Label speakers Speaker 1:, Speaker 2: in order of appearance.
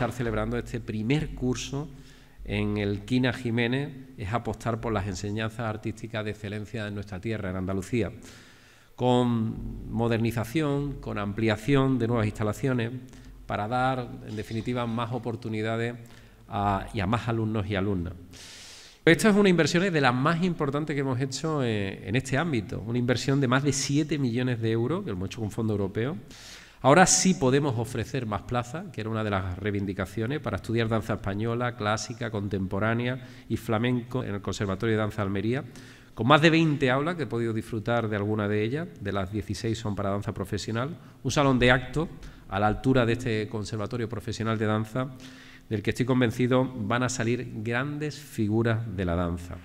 Speaker 1: estar celebrando este primer curso en el Quina Jiménez es apostar por las enseñanzas artísticas de excelencia ...en nuestra tierra, en Andalucía, con modernización, con ampliación de nuevas instalaciones, para dar, en definitiva, más oportunidades y a más alumnos y alumnas. Esta es una inversión de las más importantes que hemos hecho eh, en este ámbito, una inversión de más de 7 millones de euros, que hemos hecho con fondo europeo, Ahora sí podemos ofrecer más plazas, que era una de las reivindicaciones, para estudiar danza española, clásica, contemporánea y flamenco en el Conservatorio de Danza Almería, con más de 20 aulas que he podido disfrutar de alguna de ellas, de las 16 son para danza profesional, un salón de acto a la altura de este Conservatorio Profesional de Danza, del que estoy convencido van a salir grandes figuras de la danza.